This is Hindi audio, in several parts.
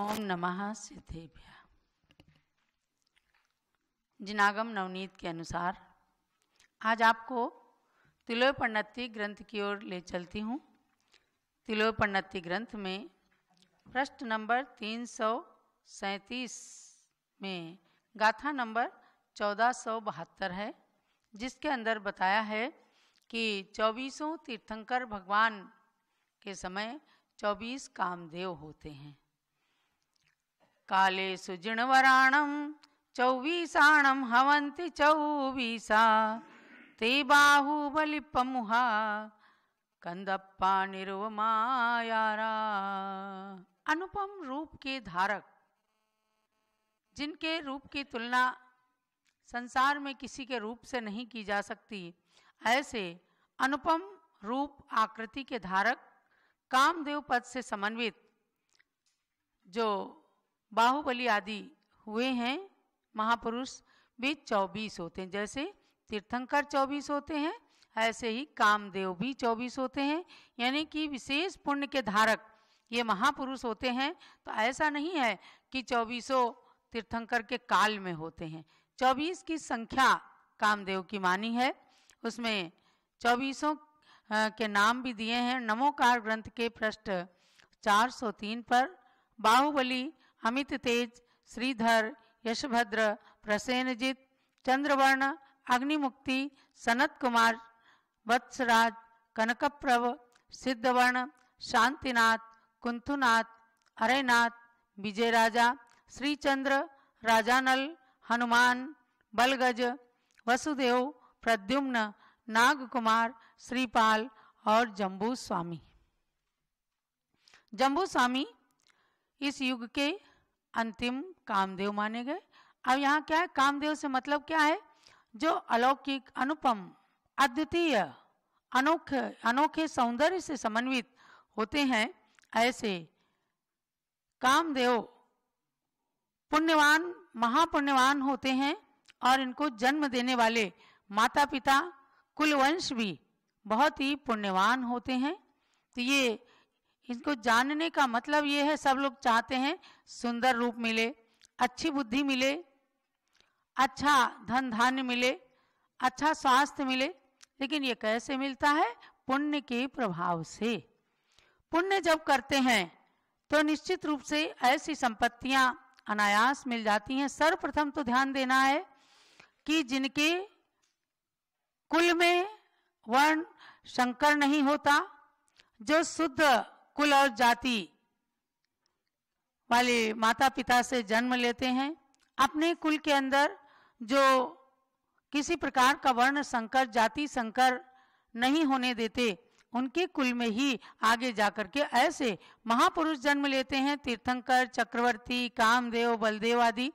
ओम नमः सिद्धेभ्य जिनागम नवनीत के अनुसार आज आपको पन्नति ग्रंथ की ओर ले चलती हूँ पन्नति ग्रंथ में पृष्ठ नंबर तीन सौ सैंतीस में गाथा नंबर चौदह सौ बहत्तर है जिसके अंदर बताया है कि चौबीसों तीर्थंकर भगवान के समय चौबीस कामदेव होते हैं काले सुजिण सुजिणवराणं चौवीसाणं हवन्ति चौबीसा ते बाहुबलिपमुहा कंदप्पा मायारा अनुपम रूप के धारक जिनके रूप की तुलना संसार में किसी के रूप से नहीं की जा सकती ऐसे अनुपम रूप आकृति के धारक कामदेव पद से समन्वित जो बाहुबली आदि हुए हैं महापुरुष भी चौबीस होते हैं जैसे तीर्थंकर चौबीस होते हैं ऐसे ही कामदेव भी चौबीस होते हैं यानी कि विशेष पुण्य के धारक ये महापुरुष होते हैं तो ऐसा नहीं है कि चौबीसों तीर्थंकर के काल में होते हैं चौबीस की संख्या कामदेव की मानी है उसमें चौबीसों के नाम भी दिए हैं नमोकार ग्रंथ के पृष्ठ 403 पर बाहुबली अमित तेज श्रीधर यशभद्र प्रसेनजीत चंद्रवर्ण अग्निमुक्ति सनत कुमार वत्सराज कनकप्रभ सिद्धवर्ण शांतिनाथ कुंथुनाथ अरेनाथ विजय राजा श्रीचंद्र राजानल हनुमान बलगज वसुदेव प्रद्युम्न नागकुमार श्रीपाल और जम्बू स्वामी जम्बू स्वामी इस युग के अंतिम कामदेव माने गए अब यहाँ क्या है कामदेव से मतलब क्या है जो अलौकिक अनुपम अद्वितीय अनोखे अनोखे सौंदर्य से समन्वित होते हैं ऐसे कामदेव पुण्यवान महापुण्यवान होते हैं और इनको जन्म देने वाले माता पिता कुलवंश भी बहुत ही पुण्यवान होते हैं तो ये इनको जानने का मतलब ये है सब लोग चाहते हैं सुंदर रूप मिले अच्छी बुद्धि मिले अच्छा धन धान्य मिले अच्छा स्वास्थ्य मिले लेकिन ये कैसे मिलता है पुण्य के प्रभाव से पुण्य जब करते हैं तो निश्चित रूप से ऐसी संपत्तियां अनायास मिल जाती हैं सर्वप्रथम तो ध्यान देना है कि जिनके कुल में वर्ण शंकर नहीं होता जो शुद्ध कुल और जाति वाले माता पिता से जन्म लेते हैं अपने कुल के अंदर जो किसी प्रकार का वर्ण संकर जाति संकर नहीं होने देते उनके कुल में ही आगे जाकर के ऐसे महापुरुष जन्म लेते हैं तीर्थंकर चक्रवर्ती कामदेव बलदेव आदि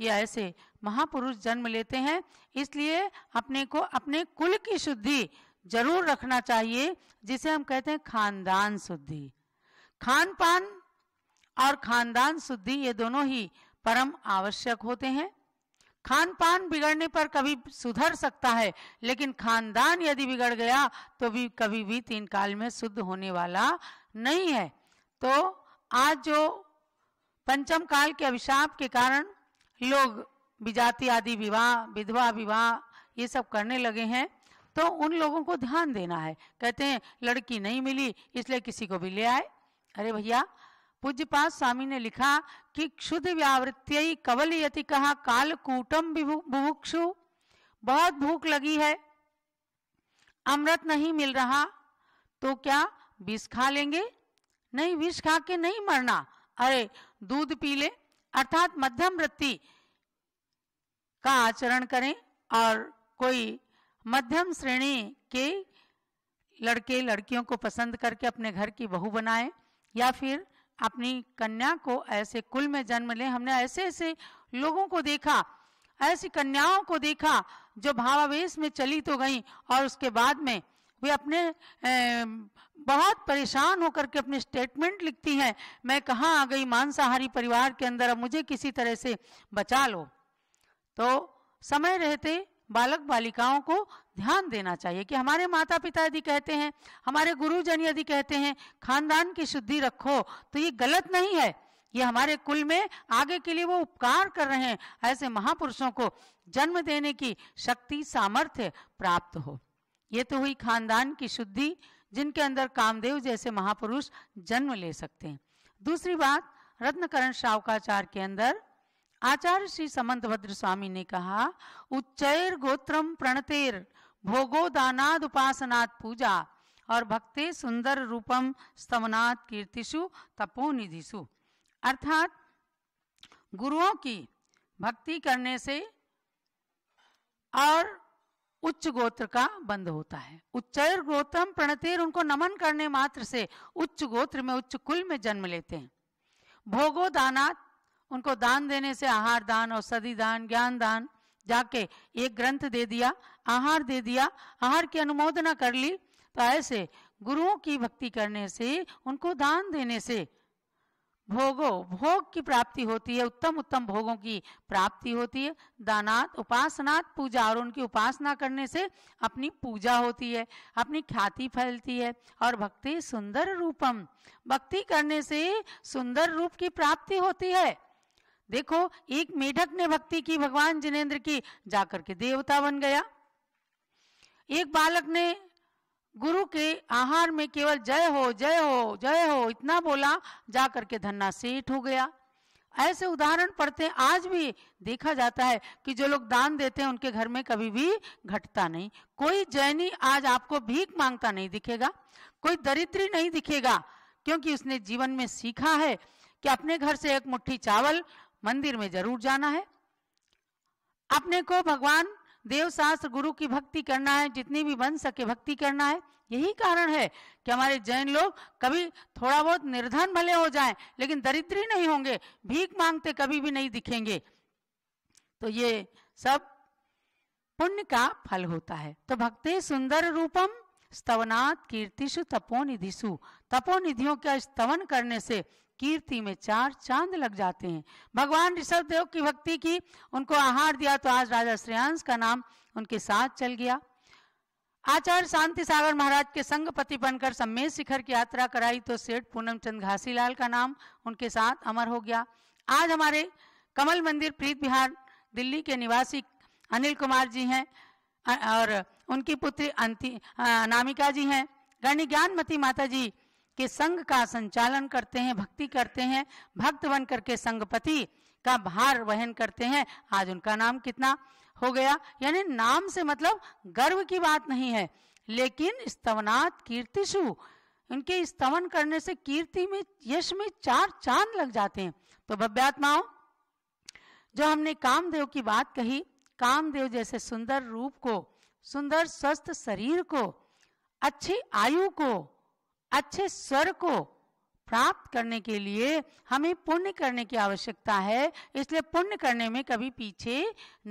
ये ऐसे महापुरुष जन्म लेते हैं इसलिए अपने को अपने कुल की शुद्धि जरूर रखना चाहिए जिसे हम कहते हैं खानदान शुद्धि खान पान और खानदान शुद्धि ये दोनों ही परम आवश्यक होते हैं खान पान बिगड़ने पर कभी सुधर सकता है लेकिन खानदान यदि बिगड़ गया तो भी कभी भी तीन काल में शुद्ध होने वाला नहीं है तो आज जो पंचम काल के अभिशाप के कारण लोग विजाति आदि विवाह विधवा विवाह ये सब करने लगे हैं तो उन लोगों को ध्यान देना है कहते हैं लड़की नहीं मिली इसलिए किसी को भी ले आए अरे भैया पूज्य पास स्वामी ने लिखा कि क्षुद व्यावृत्य कवल यति कहा काल कूटम बुभुक्षु बहुत भूख लगी है अमृत नहीं मिल रहा तो क्या विष खा लेंगे नहीं विष खा के नहीं मरना अरे दूध पी ले अर्थात मध्यम वृत्ति का आचरण करें और कोई मध्यम श्रेणी के लड़के लड़कियों को पसंद करके अपने घर की बहू बनाएं या फिर अपनी कन्या को ऐसे कुल में जन्म ले हमने ऐसे ऐसे लोगों को देखा ऐसी कन्याओं को देखा जो भावावेश में चली तो गई और उसके बाद में वे अपने ए, बहुत परेशान होकर के अपने स्टेटमेंट लिखती हैं मैं कहाँ आ गई मांसाहारी परिवार के अंदर अब मुझे किसी तरह से बचा लो तो समय रहते बालक बालिकाओं को ध्यान देना चाहिए कि हमारे माता पिता यदि कहते हैं हमारे गुरुजन यदि कहते हैं खानदान की शुद्धि रखो तो ये गलत नहीं है ये हमारे कुल में आगे के लिए वो उपकार कर रहे हैं ऐसे महापुरुषों को जन्म देने की शक्ति सामर्थ्य प्राप्त हो ये तो हुई खानदान की शुद्धि जिनके अंदर कामदेव जैसे महापुरुष जन्म ले सकते हैं दूसरी बात रत्नकरण श्रावकाचार के अंदर आचार्य श्री समंत भद्र स्वामी ने कहा उच्चैर गोत्रम प्रणतेर भोगो दानाद उपासनात् पूजा और भक्ते सुंदर रूपम स्तमनाथ कीर्तिषु तपोनिधिषु अर्थात गुरुओं की भक्ति करने से और उच्च गोत्र का बंद होता है उच्चर गोत्रम प्रणतेर उनको नमन करने मात्र से उच्च गोत्र में उच्च कुल में जन्म लेते हैं भोगो दानात उनको दान देने से आहार दान औषधि दान ज्ञान दान जाके एक ग्रंथ दे दिया आहार दे दिया आहार की अनुमोदना कर ली तो ऐसे गुरुओं की भक्ति करने से उनको दान देने से भोगो भोग की प्राप्ति होती है उत्तम उत्तम भोगों की प्राप्ति होती है दानात उपासनात पूजा और उनकी उपासना करने से अपनी पूजा होती है अपनी ख्याति फैलती है और भक्ति सुंदर रूपम भक्ति करने से सुंदर रूप की प्राप्ति होती है देखो एक मेढक ने भक्ति की भगवान जिनेन्द्र की जाकर के देवता बन गया एक बालक ने गुरु के आहार में केवल जय हो जय हो जय हो इतना बोला जाकर के धन्ना सेठ हो गया ऐसे उदाहरण पढ़ते आज भी देखा जाता है कि जो लोग दान देते हैं उनके घर में कभी भी घटता नहीं कोई जैनी आज आपको भीख मांगता नहीं दिखेगा कोई दरिद्री नहीं दिखेगा क्योंकि उसने जीवन में सीखा है कि अपने घर से एक मुट्ठी चावल मंदिर में जरूर जाना है अपने को भगवान देव शास्त्र गुरु की भक्ति करना है जितनी भी बन सके भक्ति करना है यही कारण है कि हमारे जैन लोग कभी थोड़ा बहुत निर्धन भले हो जाएं लेकिन दरिद्री नहीं होंगे भीख मांगते कभी भी नहीं दिखेंगे तो ये सब पुण्य का फल होता है तो भक्ति सुंदर रूपम स्तवनाथ कीर्तिशु तपोनिधिशु तपोनिधियों का स्तवन करने से कीर्ति में चार चांद लग जाते हैं भगवान ऋषभ देव की भक्ति की उनको आहार दिया तो आज राजा श्रेयांश का नाम उनके साथ चल गया आचार्य शांति सागर महाराज के संग पति बनकर सम्मेद शिखर की यात्रा कराई तो सेठ पूनम चंद घासीलाल का नाम उनके साथ अमर हो गया आज हमारे कमल मंदिर प्रीत बिहार दिल्ली के निवासी अनिल कुमार जी हैं और उनकी पुत्री अंति नामिका जी हैं ज्ञानमती माता जी कि संघ का संचालन करते हैं भक्ति करते हैं भक्त बन करके संघपति का भार वहन करते हैं आज उनका नाम कितना हो गया यानी नाम से मतलब गर्व की बात नहीं है लेकिन स्तवनाथ कीर्तिशु उनके स्तवन करने से कीर्ति में यश में चार चांद लग जाते हैं तो भव्यात्माओं जो हमने कामदेव की बात कही कामदेव जैसे सुंदर रूप को सुंदर स्वस्थ शरीर को अच्छी आयु को अच्छे स्वर को प्राप्त करने के लिए हमें पुण्य करने की आवश्यकता है इसलिए पुण्य करने में कभी पीछे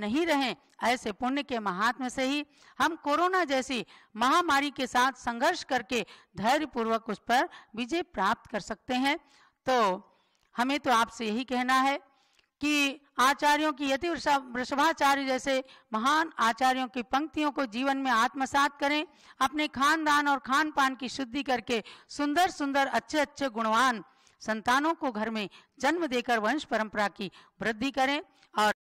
नहीं रहें ऐसे पुण्य के महात्म से ही हम कोरोना जैसी महामारी के साथ संघर्ष करके धैर्य पूर्वक उस पर विजय प्राप्त कर सकते हैं तो हमें तो आपसे यही कहना है कि आचार्यों की यति वृषभाचार्य जैसे महान आचार्यों की पंक्तियों को जीवन में आत्मसात करें अपने खानदान और खान पान की शुद्धि करके सुंदर सुंदर अच्छे अच्छे गुणवान संतानों को घर में जन्म देकर वंश परंपरा की वृद्धि करें और